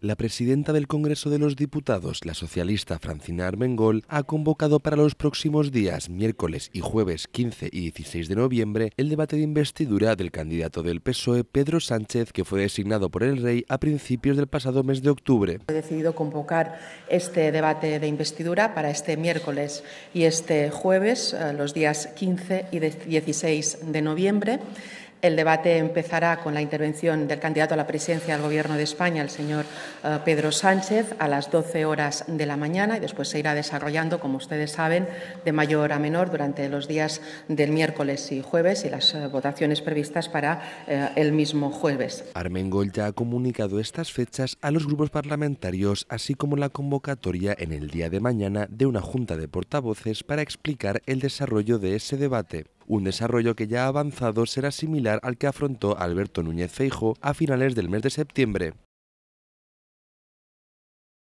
La presidenta del Congreso de los Diputados, la socialista Francina Armengol, ha convocado para los próximos días, miércoles y jueves 15 y 16 de noviembre, el debate de investidura del candidato del PSOE, Pedro Sánchez, que fue designado por el Rey a principios del pasado mes de octubre. He decidido convocar este debate de investidura para este miércoles y este jueves, eh, los días 15 y 16 de noviembre. El debate empezará con la intervención del candidato a la presidencia del Gobierno de España, el señor eh, Pedro Sánchez, a las 12 horas de la mañana y después se irá desarrollando, como ustedes saben, de mayor a menor durante los días del miércoles y jueves y las eh, votaciones previstas para eh, el mismo jueves. Armengol ya ha comunicado estas fechas a los grupos parlamentarios, así como la convocatoria en el día de mañana de una junta de portavoces para explicar el desarrollo de ese debate un desarrollo que ya ha avanzado será similar al que afrontó Alberto Núñez Feijo a finales del mes de septiembre.